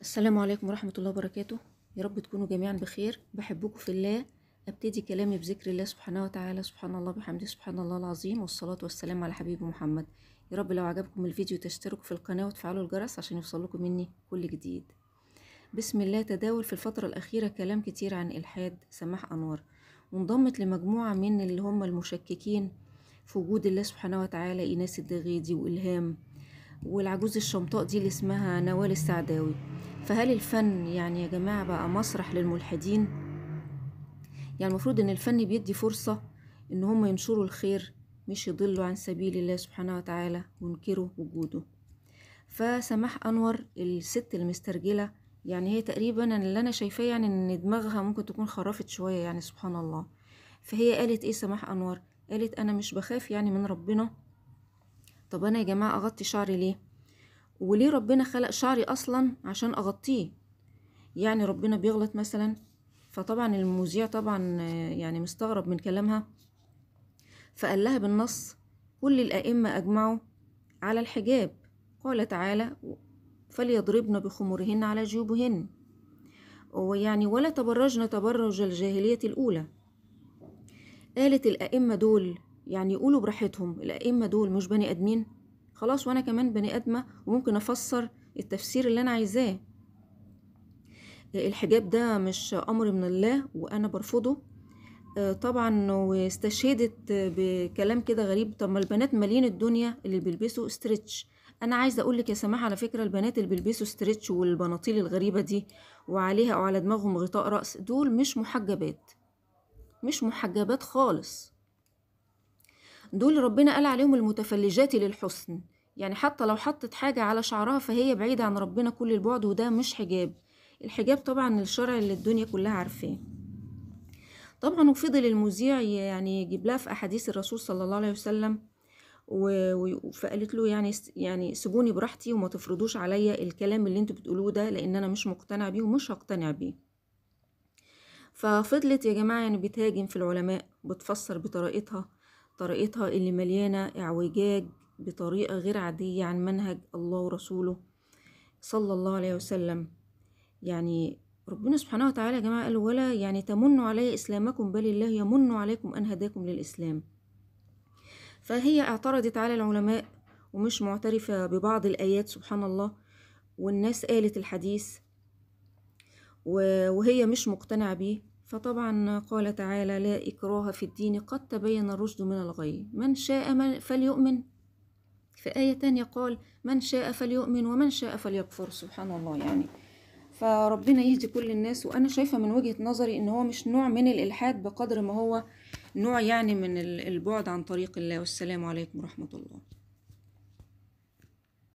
السلام عليكم ورحمة الله وبركاته يا رب تكونوا جميعا بخير بحبكم في الله أبتدي كلامي بذكر الله سبحانه وتعالى سبحان الله بحمده سبحان الله العظيم والصلاة والسلام على حبيب محمد يا رب لو عجبكم الفيديو تشتركوا في القناة وتفعلوا الجرس عشان يوصلكم مني كل جديد بسم الله تداول في الفترة الأخيرة كلام كتير عن إلحاد سماح أنوار وانضمت لمجموعة من اللي هم المشككين في وجود الله سبحانه وتعالى إيناس الدغيدي وإلهام والعجوز الشمطاء دي اللي اسمها نوال السعداوي فهل الفن يعني يا جماعة بقى مسرح للملحدين؟ يعني المفروض إن الفن بيدي فرصة إن هم ينشروا الخير مش يضلوا عن سبيل الله سبحانه وتعالى وينكروا وجوده فسماح أنور الست المسترجلة يعني هي تقريبا اللي أنا شايفاه يعني إن دماغها ممكن تكون خرفت شوية يعني سبحان الله فهي قالت إيه سماح أنور قالت أنا مش بخاف يعني من ربنا طب انا يا جماعه اغطي شعري ليه وليه ربنا خلق شعري اصلا عشان اغطيه يعني ربنا بيغلط مثلا فطبعا المذيع طبعا يعني مستغرب من كلامها فقال لها بالنص كل الائمه اجمعوا على الحجاب قال تعالى فليضربن بخمرهن على جيوبهن ويعني ولا تبرجن تبرج الجاهلية الأولى قالت الأئمة دول يعني يقولوا براحتهم الأئمة دول مش بني آدمين خلاص وأنا كمان بني آدمة وممكن أفسر التفسير اللي أنا عايزاه آه، الحجاب ده مش أمر من الله وأنا برفضه آه، طبعا واستشهدت بكلام كده غريب طب ما البنات مالين الدنيا اللي بيلبسوا ستريتش انا عايزه اقول لك يا سماح على فكره البنات اللي بيلبسوا ستريتش والبناطيل الغريبه دي وعليها او على دماغهم غطاء راس دول مش محجبات مش محجبات خالص دول ربنا قال عليهم المتفلجات للحسن يعني حتى لو حطت حاجة على شعرها فهي بعيدة عن ربنا كل البعد وده مش حجاب الحجاب طبعا الشرع اللي الدنيا كلها عارفاه طبعا وفضل المذيع يعني يجيب لها في أحاديث الرسول صلى الله عليه وسلم فقالت له يعني يعني سيبوني براحتي وما تفرضوش عليا الكلام اللي انتوا بتقولوه ده لان انا مش مقتنع بيه ومش هقتنع بيه ففضلت يا جماعه يعني بتهاجم في العلماء بتفسر بطريقتها طريقتها اللي مليانة اعوجاج بطريقة غير عادية عن منهج الله ورسوله صلى الله عليه وسلم يعني ربنا سبحانه وتعالى يا جماعة قال ولا يعني تمنوا علي إسلامكم بل الله يمن عليكم أن هداكم للإسلام فهي اعترضت على العلماء ومش معترفة ببعض الآيات سبحان الله والناس قالت الحديث وهي مش مقتنعة بيه فطبعا قال تعالى لا إكراه في الدين قد تبين الرشد من الغي من شاء فليؤمن في آية تانية قال من شاء فليؤمن ومن شاء فليكفر سبحان الله يعني فربنا يهدي كل الناس وأنا شايفة من وجهة نظري إن هو مش نوع من الإلحاد بقدر ما هو نوع يعني من البعد عن طريق الله والسلام عليكم ورحمة الله